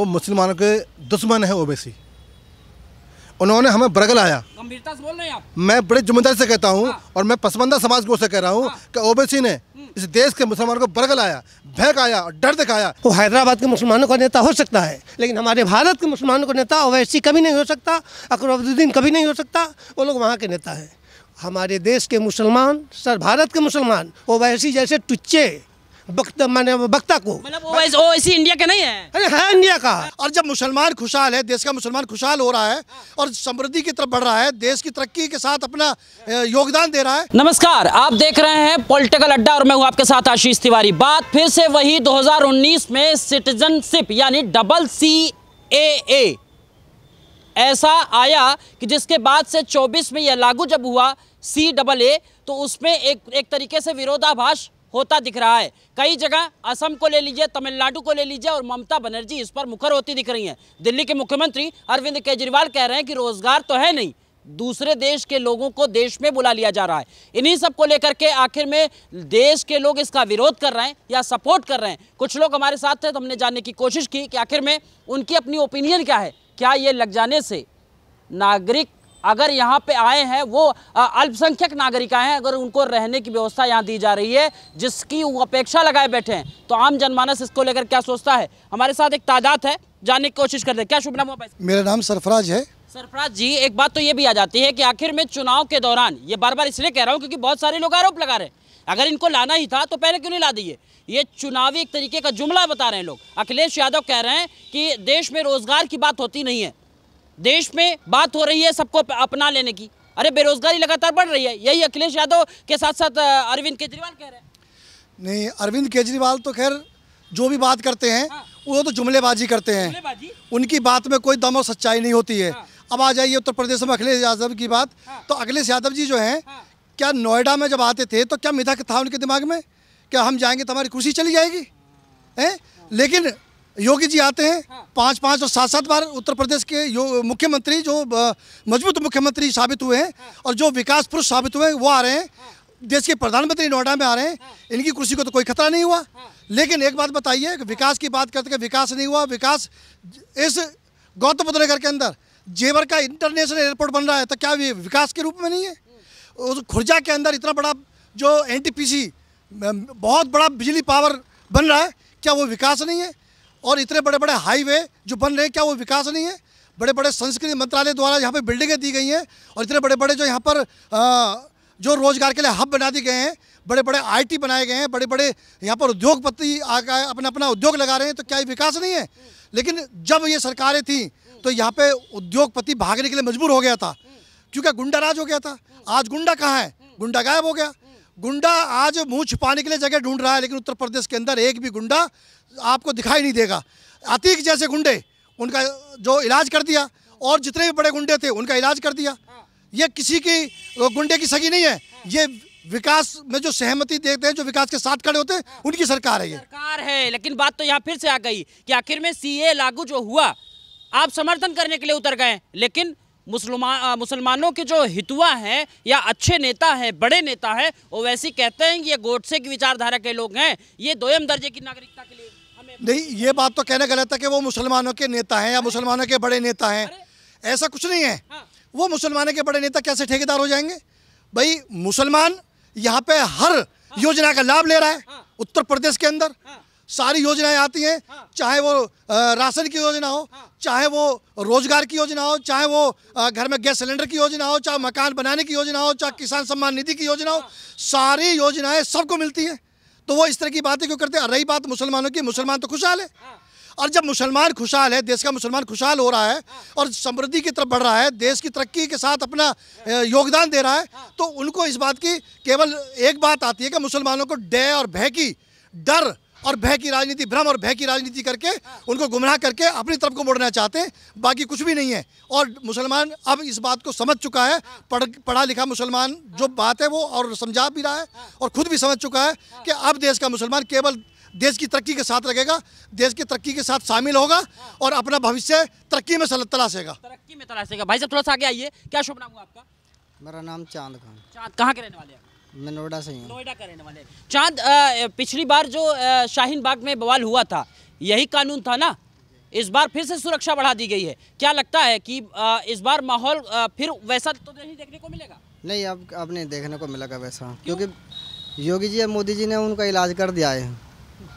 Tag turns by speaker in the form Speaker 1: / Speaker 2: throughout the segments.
Speaker 1: वो मुसलमानों के दुश्मन है ओबेसी उन्होंने हमें बरगलाया
Speaker 2: गंभीरता से बोल रहे
Speaker 1: हैं आप मैं बड़े जिम्मेदारी से कहता हूँ हाँ। और मैं पसमंदा समाज को से कह रहा हूँ हाँ। कि ओबेसी ने हम्म।
Speaker 3: इस देश के मुसलमानों को बरगलाया भैक आया डर दिखाया वो हैदराबाद के मुसलमानों का नेता हो सकता है लेकिन हमारे भारत के मुसलमानों का नेता ओवैसी कभी नहीं हो सकता अकरबुद्दीन कभी नहीं हो सकता वो लोग वहाँ के नेता हैं हमारे देश के मुसलमान सर भारत के मुसलमान ओवैसी जैसे टुच्चे बक्ता माने बक्ता को
Speaker 4: मतलब
Speaker 2: वो इसी इंडिया का नहीं है
Speaker 3: अरे है हाँ, इंडिया का
Speaker 4: और जब मुसलमान खुशहाल है देश का मुसलमान खुशहाल हो रहा है और समृद्धि की तरफ बढ़ रहा है देश की तरक्की के साथ अपना योगदान दे रहा है नमस्कार आप देख रहे
Speaker 2: हैं पॉलिटिकल अड्डा और मैं हूँ आपके साथ आशीष तिवारी बात फिर से वही दो में सिटीजनशिप यानी डबल सी ए ए ऐसा आया कि जिसके बाद से 24 में यह लागू जब हुआ सी डबल ए तो उसमें एक एक तरीके से विरोधाभास होता दिख रहा है कई जगह असम को ले लीजिए तमिलनाडु को ले लीजिए और ममता बनर्जी इस पर मुखर होती दिख रही हैं दिल्ली के मुख्यमंत्री अरविंद केजरीवाल कह रहे हैं कि रोजगार तो है नहीं दूसरे देश के लोगों को देश में बुला लिया जा रहा है इन्हीं सब को लेकर के आखिर में देश के लोग इसका विरोध कर रहे हैं या सपोर्ट कर रहे हैं कुछ लोग हमारे साथ थे तो हमने जानने की कोशिश की कि आखिर में उनकी अपनी ओपिनियन क्या है क्या ये लग जाने से नागरिक अगर यहाँ पे आए हैं वो अल्पसंख्यक नागरिक आए हैं अगर उनको रहने की व्यवस्था यहाँ दी जा रही है जिसकी वो अपेक्षा लगाए बैठे हैं तो आम जनमानस इसको लेकर क्या सोचता है हमारे साथ एक तादाद है जानने की कोशिश करते हैं क्या शुभ नाम हुआ
Speaker 4: मेरा नाम सरफराज है
Speaker 2: सरफराज जी एक बात तो ये भी आ जाती है कि आखिर में चुनाव के दौरान ये बार बार इसलिए कह रहा हूँ क्योंकि बहुत सारे लोग आरोप लगा रहे हैं अगर इनको लाना ही था तो पहले क्यों नहीं ला दिए ये चुनावी एक तरीके का जुमला बता रहे हैं लोग अखिलेश यादव कह रहे हैं कि देश में रोजगार की बात होती नहीं है देश में बात हो रही है सबको अपना लेने की अरे बेरोजगारी लगातार बढ़ रही है यही अखिलेश यादव के साथ साथ अरविंद केजरीवाल कह रहे हैं
Speaker 4: नहीं अरविंद केजरीवाल तो खैर जो भी बात करते हैं हाँ। वो तो जुमलेबाजी करते हैं उनकी बात में कोई दम और सच्चाई नहीं होती है हाँ। अब आ जाइए उत्तर प्रदेश में अखिलेश यादव की बात हाँ। तो अखिलेश यादव जी जो है हाँ। क्या नोएडा में जब आते थे तो क्या मिथक था उनके दिमाग में क्या हम जाएंगे तो हमारी कुर्सी चली जाएगी है लेकिन योगी जी आते हैं हाँ। पाँच पाँच और सात सात बार उत्तर प्रदेश के यो मुख्यमंत्री जो मजबूत मुख्यमंत्री साबित हुए हैं हाँ। और जो विकास पुरुष साबित हुए हैं वो आ रहे हैं हाँ। देश के प्रधानमंत्री नोएडा में आ रहे हैं हाँ। इनकी कुर्सी को तो कोई खतरा नहीं हुआ लेकिन एक बात बताइए कि विकास की बात करते विकास नहीं हुआ विकास इस गौतम बुद्ध नगर के अंदर जेवर का इंटरनेशनल एयरपोर्ट बन रहा है तो क्या विकास के रूप में नहीं है हम्म। उस खुर्जा के अंदर इतना बड़ा जो एनटीपीसी बहुत बड़ा बिजली पावर बन रहा है क्या वो विकास नहीं है और इतने बड़े बड़े हाईवे जो बन रहे हैं क्या वो विकास नहीं है बड़े बड़े संस्कृति मंत्रालय द्वारा यहाँ पर बिल्डिंगें दी गई हैं और इतने बड़े बड़े जो यहाँ पर आ, जो रोजगार के लिए हब बना दिए गए हैं बड़े बड़े आईटी बनाए गए हैं बड़े बड़े यहाँ पर उद्योगपति अपना अपना उद्योग लगा रहे हैं तो क्या ये विकास नहीं है लेकिन जब ये सरकारें थी तो यहाँ पर उद्योगपति भागने के लिए मजबूर हो गया था क्योंकि गुंडा राज हो गया था आज गुंडा कहाँ है गुंडा गायब हो गया गुंडा आज मुंह छुपाने के लिए जगह ढूंढ रहा है लेकिन उत्तर प्रदेश के अंदर एक भी गुंडा आपको दिखाई नहीं देगा अतीक जैसे गुंडे उनका जो इलाज कर दिया और जितने भी बड़े गुंडे थे उनका इलाज कर दिया ये किसी की गुंडे की सगी नहीं है ये विकास में जो सहमति देते हैं जो विकास के साथ खड़े होते हैं उनकी सरकार है ये
Speaker 2: सरकार है लेकिन बात तो यहाँ फिर से आ गई कि आखिर में सीए लागू जो हुआ आप समर्थन करने के लिए उतर गए लेकिन मुसलमान मुसलमानों के जो हितुआ हैं या अच्छे नेता हैं बड़े नेता हैं वो वैसे कहते हैं कि ये गोडसे की विचारधारा के लोग हैं ये दोयम दर्जे की नागरिकता के लिए
Speaker 4: हमें नहीं ये बात तो कहना गलत है कि वो मुसलमानों के नेता हैं या मुसलमानों के बड़े नेता हैं ऐसा कुछ नहीं है हाँ। वो मुसलमानों के बड़े नेता कैसे ठेकेदार हो जाएंगे भाई मुसलमान यहाँ पे हर हाँ। योजना का लाभ ले रहा है हाँ। उत्तर प्रदेश के अंदर हाँ। सारी योजनाएं आती हैं हाँ। चाहे वो राशन की योजना हो हाँ। चाहे वो रोजगार की योजना हो चाहे वो घर में गैस सिलेंडर की योजना हो चाहे मकान बनाने की योजना हो चाहे हाँ। किसान सम्मान निधि की योजना हो हाँ। सारी योजनाएं सबको मिलती हैं तो वो इस तरह की बातें क्यों करते हैं रही बात मुसलमानों की मुसलमान तो खुशहाल है हाँ। और जब मुसलमान खुशहाल है देश का मुसलमान खुशहाल हो रहा है हाँ। और समृद्धि की तरफ बढ़ रहा है देश की तरक्की के साथ अपना योगदान दे रहा है तो उनको इस बात की केवल एक बात आती है कि मुसलमानों को डे और भय की डर और भय की राजनीति भ्रम और भय की राजनीति करके उनको गुमराह करके अपनी तरफ को मोड़ना चाहते हैं बाकी कुछ भी नहीं है और मुसलमान अब इस बात को समझ चुका है पढ़ पढ़ा लिखा मुसलमान जो बात है वो और समझा भी रहा है और खुद भी समझ चुका है कि अब देश का मुसलमान केवल देश की तरक्की के साथ रहेगा देश की तरक्की के साथ शामिल होगा और अपना भविष्य तरक्की में तलाशेगा तरक्की
Speaker 2: में तलाशेगा भाई साहब थोड़ा सा आगे आइए क्या शुभ नाम हुआ आपका
Speaker 4: मेरा नाम चांद खान
Speaker 2: चांद कहाँ के रहने वाले हैं
Speaker 4: मैं नोएडा से हूँ
Speaker 2: नोएडा का रहने वाले चांद पिछली बार जो शाहीन बाग में बवाल हुआ था यही कानून था ना इस बार फिर से सुरक्षा बढ़ा दी गई है क्या लगता है कि इस बार माहौल फिर वैसा तो नहीं देखने को मिलेगा नहीं अब अब नहीं देखने को मिलेगा वैसा क्यों? क्योंकि योगी जी और मोदी जी ने उनका इलाज कर दिया है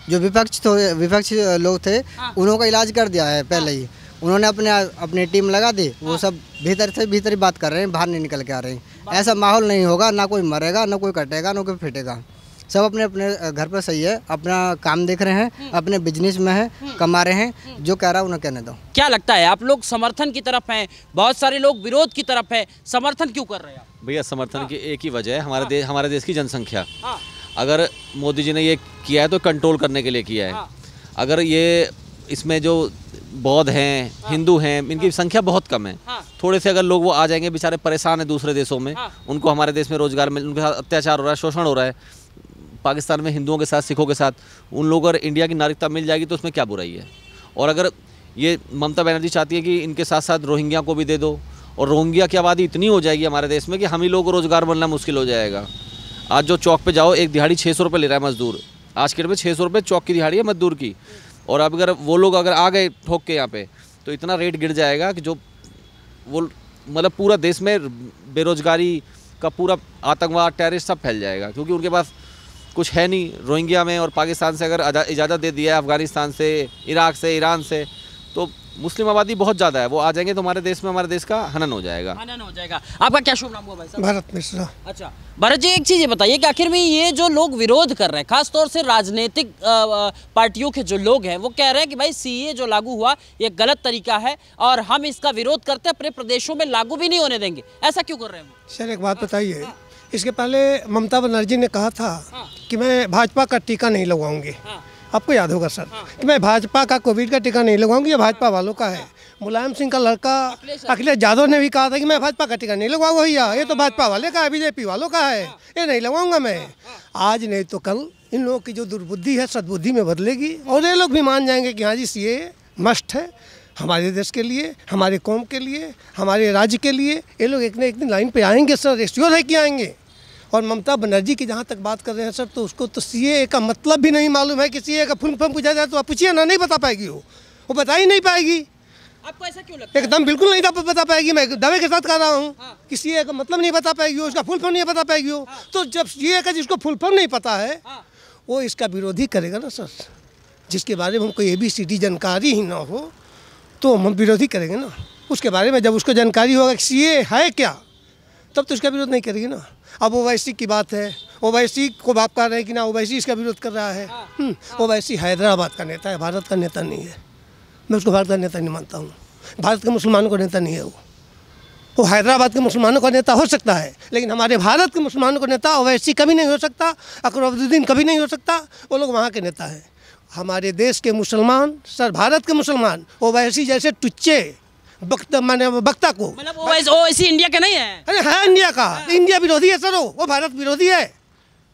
Speaker 2: जो विपक्ष तो, विपक्ष लोग थे हाँ। उन्होंने का इलाज कर दिया है पहले हाँ। ही उन्होंने अपने अपनी टीम लगा दी वो हाँ। सब भीतर से भीतर ही बात कर रहे हैं बाहर नहीं निकल के आ रहे हैं ऐसा माहौल नहीं होगा ना कोई मरेगा ना कोई कटेगा ना कोई फिटेगा सब अपने अपने घर पर सही है अपना काम देख रहे हैं हम्म। अपने बिजनेस में है हम्म। कमा रहे हैं हम्म। जो कह रहा है उन्हें कहने दो क्या लगता है आप लोग समर्थन की तरफ हैं बहुत सारे लोग विरोध की तरफ है समर्थन क्यों कर
Speaker 5: रहे हैं भैया समर्थन हाँ। की एक ही वजह है हमारे हाँ। देश हमारे देश की जनसंख्या हाँ। अगर मोदी जी ने ये किया है तो कंट्रोल करने के लिए किया है अगर ये इसमें जो बौद्ध हैं हाँ। हिंदू हैं इनकी हाँ। संख्या बहुत कम है हाँ। थोड़े से अगर लोग वो आ जाएंगे बेचारे परेशान हैं दूसरे देशों में हाँ। उनको हमारे देश में रोजगार मिल उनके साथ अत्याचार हो रहा है शोषण हो रहा है पाकिस्तान में हिंदुओं के साथ सिखों के साथ उन लोगों अगर इंडिया की नागरिकता मिल जाएगी तो उसमें क्या बुराई है और अगर ये ममता बनर्जी चाहती है कि इनके साथ साथ रोहिंग्या को भी दे दो और रोहिंग्या की आबादी इतनी हो जाएगी हमारे देश में कि हम ही लोगों को रोज़गार मिलना मुश्किल हो जाएगा आज जो चौक पर जाओ एक दिहाड़ी छः सौ रुपये ले रहा है मजदूर आज के डेट में छः सौ रुपये चौक की दिहाड़ी है मजदूर की और अब अगर वो लोग अगर आ गए ठोक के यहाँ पे तो इतना रेट गिर जाएगा कि जो वो मतलब पूरा देश में बेरोजगारी का पूरा आतंकवाद टेररिस्ट सब फैल जाएगा क्योंकि उनके पास कुछ है नहीं रोहिंग्या में और पाकिस्तान से अगर इजाज़त दे दिया है अफ़गानिस्तान से इराक से ईरान से तो मुस्लिम आबादी बहुत ज़्यादा है वो आ जाएंगे तो हमारे देश में हमारे देश का हनन हो जाएगा हनन हो
Speaker 2: जाएगा आपका क्या शुभ नाम हुआ भाई साहब भारत मिश्रा अच्छा
Speaker 5: भरत जी एक चीज़ ये बताइए कि आखिर में ये जो लोग विरोध कर रहे हैं खासतौर
Speaker 2: से राजनीतिक पार्टियों के जो लोग हैं वो कह रहे हैं कि भाई सीए जो लागू हुआ ये गलत तरीका है और हम इसका विरोध करते अपने प्रदेशों में लागू भी नहीं होने देंगे ऐसा क्यों कर रहे हैं
Speaker 3: सर एक बात हाँ, बताइए हाँ। इसके पहले ममता बनर्जी ने कहा था हाँ। कि मैं भाजपा का टीका नहीं लगाऊंगी आपको याद होगा सर हाँ। कि मैं भाजपा का कोविड का टीका नहीं लगाऊंगी ये भाजपा वालों का है हाँ। मुलायम सिंह का लड़का अखिलेश यादव ने भी कहा था कि मैं भाजपा का टीका नहीं लगाऊंगा भैया ये तो हाँ। भाजपा वाले का है बीजेपी वालों का है ये नहीं लगाऊंगा मैं आज नहीं तो कल इन लोगों की जो दुर्बुद्धि है सदबुद्धि में बदलेगी और ये लोग भी मान जाएंगे कि हाँ जी ये मस्ट है हमारे देश के लिए हमारे कौम के लिए हमारे राज्य के लिए ये लोग एक ना एक दिन लाइन पर आएंगे सर श्योर है कि आएंगे और ममता बनर्जी की जहाँ तक बात कर रहे हैं सर तो उसको तो सी का मतलब भी नहीं मालूम है कि सी का फुल फॉर्म पूछा जाए तो आप पूछिए ना नहीं बता पाएगी वो वो बता ही नहीं पाएगी आपको ऐसा क्यों लगता एकदम बिल्कुल नहीं बता पाएगी मैं दवे के साथ कह रहा हूँ हाँ। कि सी का मतलब नहीं बता पाएगी उसका फुल फॉर्म नहीं बता पाएगी वो हाँ। तो जब सी का जिसको फुल फॉर्म नहीं पता है हाँ। वो इसका विरोधी करेगा ना सर जिसके बारे में हमको ए बी सी डी जानकारी ही ना हो तो हम विरोधी करेंगे ना उसके बारे में जब उसको जानकारी होगा कि सी है क्या तब तो उसका विरोध नहीं करेगी ना अब ओवैसी की बात है ओवैसी को बाप कर रहे हैं कि ना ओवैसी इसका विरोध कर रहा है हाँ। हम्म, ओवैसी हैदराबाद का नेता है भारत का नेता नहीं है मैं उसको भारत का नेता नहीं मानता हूँ भारत के मुसलमानों का नेता नहीं है वो वो हैदराबाद के मुसलमानों का नेता हो सकता है लेकिन हमारे भारत के मुसलमानों का नेता ओवैसी कभी नहीं हो सकता अकबरुद्दीन कभी नहीं हो सकता वो लोग वहाँ के नेता हैं हमारे देश के मुसलमान सर भारत के मुसलमान ओवैसी जैसे टुच्चे वक्ता को
Speaker 2: मतलब वो, इसी इंडिया के नहीं है अरे है हाँ, इंडिया
Speaker 3: का इंडिया हाँ। विरोधी है सर वो भारत विरोधी है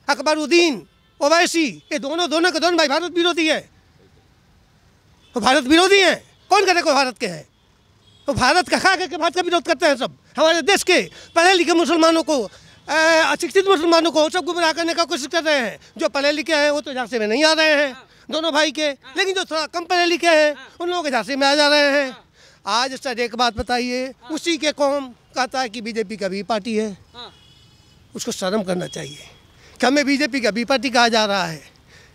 Speaker 3: अकबरुद्दीन ओवैसी ये दोनों दोनों के दोनों भाई भारत विरोधी है वो भारत विरोधी है कौन करे को भारत के है वो भारत का खा करके भारत का विरोध करते हैं सब हमारे देश के पढ़े लिखे मुसलमानों को अशिक्षित मुसलमानों को सब गुमराह करने का कोशिश कर रहे हैं जो पढ़े लिखे हैं वो तो झांसे में नहीं आ रहे हैं हाँ। दोनों भाई के लेकिन जो थोड़ा कम पढ़े लिखे हैं उन लोगों के झांसे में आ जा रहे हैं आज सर एक बात बताइए हाँ। उसी के कौम कहता है कि बीजेपी का भी पार्टी है हाँ। उसको शर्म करना चाहिए कि हमें बीजेपी का भी पार्टी कहा जा रहा है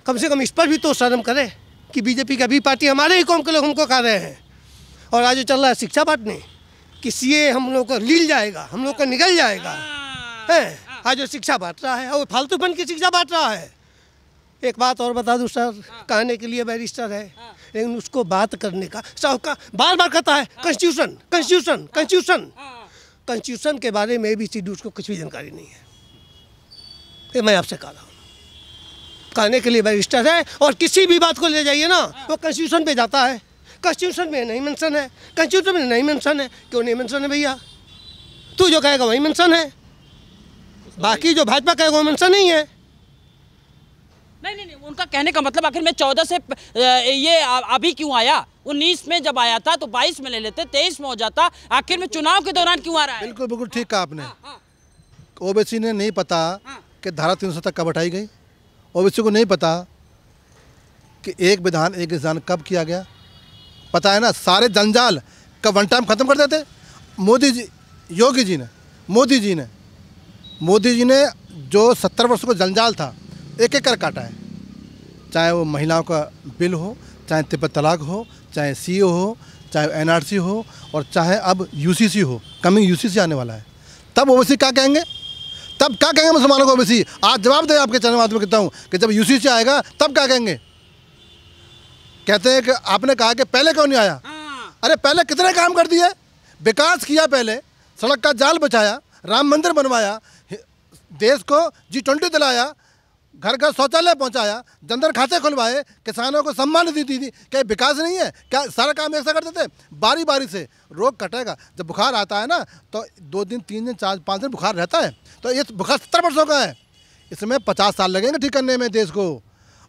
Speaker 3: कम से कम इस पर भी तो शर्म करे कि बीजेपी का भी पार्टी हमारे ही कौम के लोग हमको कह रहे हैं और आज चल रहा है शिक्षा बांटने कि सीए हम लोग को लील जाएगा हम लोग को निकल जाएगा हाँ। है आज जो शिक्षा बांट रहा है और फालतूपन की शिक्षा बांट रहा है एक बात और बता दूं सर हाँ। कहने के लिए बैरिस्टर है हाँ। लेकिन उसको बात करने का सबका का बार बार कहता है कंस्टिट्यूशन कंस्टिट्यूशन कंस्टिट्यूशन कंस्टिट्यूशन के बारे में भी सीडी को कुछ भी जानकारी नहीं है ये मैं आपसे कह रहा हूँ कहने के लिए बैरिस्टर है और किसी भी बात को ले जाइए ना हाँ। वो कंस्टिट्यूशन पे जाता है कंस्टिट्यूशन में नहीं मैंसन है कंस्टिट्यूशन में नहीं मैंसन है क्यों नहीं मैंसन है भैया तू जो कहेगा वही मैंसन है बाकी जो भाजपा कहेगा वो मैंसन नहीं है
Speaker 2: नहीं नहीं नहीं उनका कहने का मतलब आखिर मैं चौदह से ये अभी क्यों आया उन्नीस में जब आया था तो बाईस में ले लेते तेईस में हो जाता आखिर में चुनाव के दौरान क्यों आ रहा है बिल्कुल बिल्कुल ठीक कहा आपने हाँ, हाँ।
Speaker 1: ओबीसी ने नहीं पता हाँ। कि धारा तीन सौ तक कब हटाई गई ओबीसी को नहीं पता कि एक विधान एक विधान कब किया गया पता है ना सारे जंजाल कब वन टाइम ख़त्म कर देते मोदी जी योगी जी ने मोदी जी ने मोदी जी ने जो सत्तर वर्ष को जंजाल था एक एक कर काटा है चाहे वो महिलाओं का बिल हो चाहे तिब्बत तलाक हो चाहे सी हो चाहे एनआरसी हो और चाहे अब यूसीसी हो कमिंग यूसीसी आने वाला है तब ओबीसी क्या कहेंगे तब क्या कहेंगे मुसलमानों को ओबीसी आज जवाब दे आपके चैनल माध्यम कहता हूँ कि जब यूसीसी आएगा तब क्या कहेंगे कहते हैं कि आपने कहा कि पहले क्यों नहीं आया हाँ। अरे पहले कितने काम कर दिए विकास किया पहले सड़क का जाल बचाया राम मंदिर बनवाया देश को जी ट्वेंटी दिलाया घर घर शौचालय पहुंचाया जनधन खाते खुलवाए किसानों को सम्मान दी थी क्या विकास नहीं है क्या सारा काम ऐसा कर देते बारी बारी से रोग कटेगा जब बुखार आता है ना तो दो दिन तीन दिन चार पाँच दिन बुखार रहता है तो ये बुखार सत्तर वर्षों का है इसमें पचास साल लगेंगे ठीक करने में देश को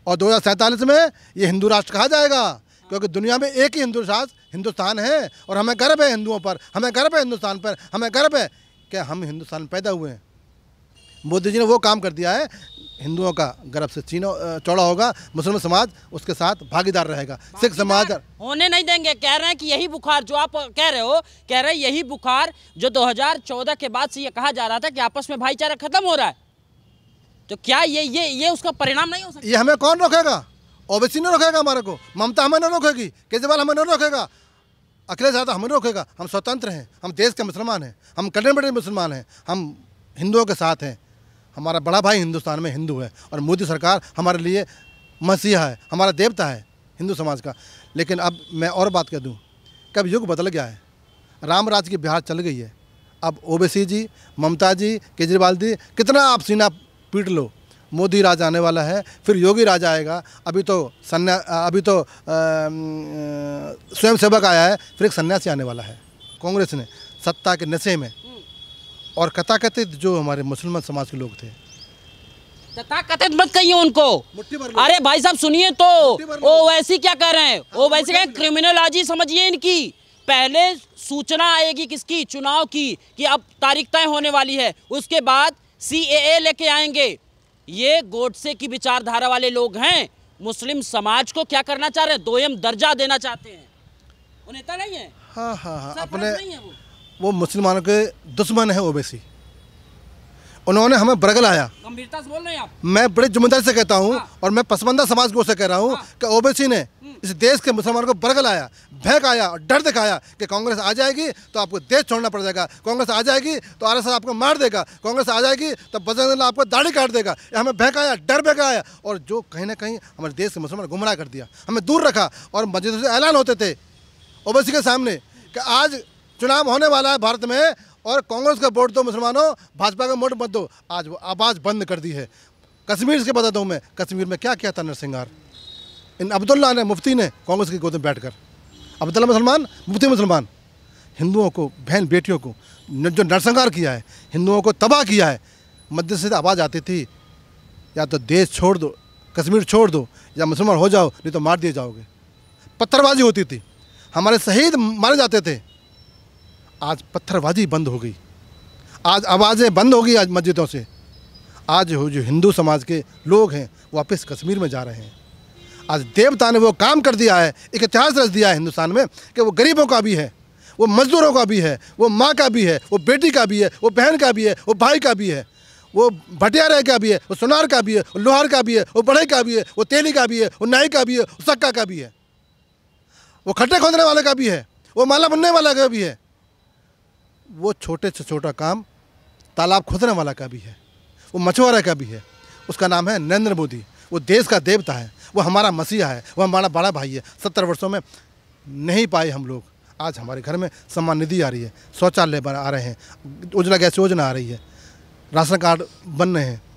Speaker 1: और दो में ये हिंदू राष्ट्र कहा जाएगा क्योंकि दुनिया में एक ही हिंदू राष्ट्र हिंदुस्तान है और हमें गर्व है हिंदुओं पर हमें गर्व है हिंदुस्तान पर हमें गर्व है क्या हम हिंदुस्तान पैदा हुए हैं मोदी जी ने वो काम कर दिया है हिंदुओं का गर्भ से चीना चौड़ा होगा मुस्लिम समाज उसके साथ भागीदार रहेगा सिख समाज
Speaker 2: होने नहीं देंगे कह रहे हैं कि यही बुखार जो आप कह रहे हो कह रहे यही बुखार जो 2014 के बाद से ये कहा जा रहा था कि आपस में भाईचारा खत्म हो रहा है तो क्या ये ये ये उसका परिणाम नहीं हो
Speaker 1: सकता ये हमें कौन रोकेगा ओबीसी ने रोकेगा हमारे को ममता हमें नहीं रोकेगी केजरीवाल हमें नहीं रोकेगा अखिलेश यादव हमें रोकेगा हम स्वतंत्र हैं हम देश के मुसलमान हैं हम कटे बटे मुसलमान हैं हम हिंदुओं के साथ हैं हमारा बड़ा भाई हिंदुस्तान में हिंदू है और मोदी सरकार हमारे लिए मसीहा है हमारा देवता है हिंदू समाज का लेकिन अब मैं और बात कह दूँ कब युग बदल गया है राम राज की बिहार चल गई है अब ओबीसी जी ममता जी केजरीवाल जी कितना आप सीना पीट लो मोदी राज आने वाला है फिर योगी राज आएगा अभी तो सन्या अभी तो स्वयंसेवक आया है फिर एक सन्यासी आने वाला है कांग्रेस ने सत्ता के नशे में और कथाकथित जो हमारे मुसलमान समाज के लोग थे
Speaker 2: कथित मत कहिए उनको अरे भाई साहब सुनिए तो ओ वैसी क्या कर रहे हैं वो वैसे क्या क्रिमिनोलॉजी समझिए इनकी पहले सूचना आएगी किसकी चुनाव की कि अब तारीख तय होने वाली है उसके बाद सी लेके आएंगे ये गोडसे की विचारधारा वाले लोग हैं मुस्लिम समाज को क्या करना चाह रहे हैं दोयम दर्जा देना चाहते हैं उन्हें नहीं है
Speaker 1: हाँ हाँ हाँ अपने नहीं है वो वो मुसलमानों के दुश्मन है ओबेसी उन्होंने हमें बरगल आया गंभीरता से बोल रहे हैं आप मैं बड़े जिम्मेदारी से कहता हूँ हाँ। और मैं पसमंदा समाज को से कह रहा हूँ हाँ। कि ओबेसी ने हम्म। इस देश के मुसलमानों को बरगल आया भैक आया और डर दिखाया कि कांग्रेस आ जाएगी तो आपको देश छोड़ना पड़ जाएगा कांग्रेस आ जाएगी तो आर आपको मार देगा कांग्रेस आ जाएगी तो बजरंग आपको दाढ़ी काट देगा हमें भैक आया डर भैक आया और जो कहीं ना कहीं हमारे देश के मुसलमान गुमराह कर दिया हमें दूर रखा और मस्जिदों से ऐलान होते थे ओबेसी के सामने कि आज चुनाव होने वाला है भारत में और कांग्रेस का वोट दो मुसलमानों भाजपा का वोट मत दो आज वो आवाज़ बंद कर दी है कश्मीर से बता दूँ मैं कश्मीर में क्या किया था नरसिंहार इन अब्दुल्ला ने मुफ्ती ने कांग्रेस की गोद में बैठ कर अब्दुल्ला मुसलमान मुफ्ती मुसलमान हिंदुओं को बहन बेटियों को जो नरसंहार किया है हिंदुओं को तबाह किया है मध्य से आवाज़ आती थी या तो देश छोड़ दो कश्मीर छोड़ दो या मुसलमान हो जाओ नहीं तो मार दिए जाओगे पत्थरबाजी होती थी हमारे शहीद मारे जाते थे आज पत्थरबाजी बंद हो गई आज आवाज़ें बंद हो गई आज मस्जिदों से आज जो हिंदू समाज के लोग हैं वापस कश्मीर में जा रहे हैं आज देवता ने वो काम कर दिया है एक इतिहास रच दिया है हिंदुस्तान में कि वो गरीबों का भी है वो मज़दूरों का भी है वो माँ का भी है वो बेटी का भी है वो बहन का भी है वो भाई का भी है वो भटियारे का भी है वो सोनार का भी है वो लोहार का भी है वो बड़े का भी है वो तेली का भी है वो नाई का भी है वो सक्का का भी है वो खट्टे खोदने वाले का भी है वो माला बनने वाला का भी है वो छोटे से छोटा काम तालाब खोदने वाला का भी है वो मछुआरा का भी है उसका नाम है नरेंद्र मोदी वो देश का देवता है वो हमारा मसीहा है वो हमारा बड़ा भाई है सत्तर वर्षों में नहीं पाए हम लोग आज हमारे घर में सम्मान निधि आ रही है शौचालय आ रहे हैं उजला गैस योजना आ रही है राशन कार्ड बन रहे हैं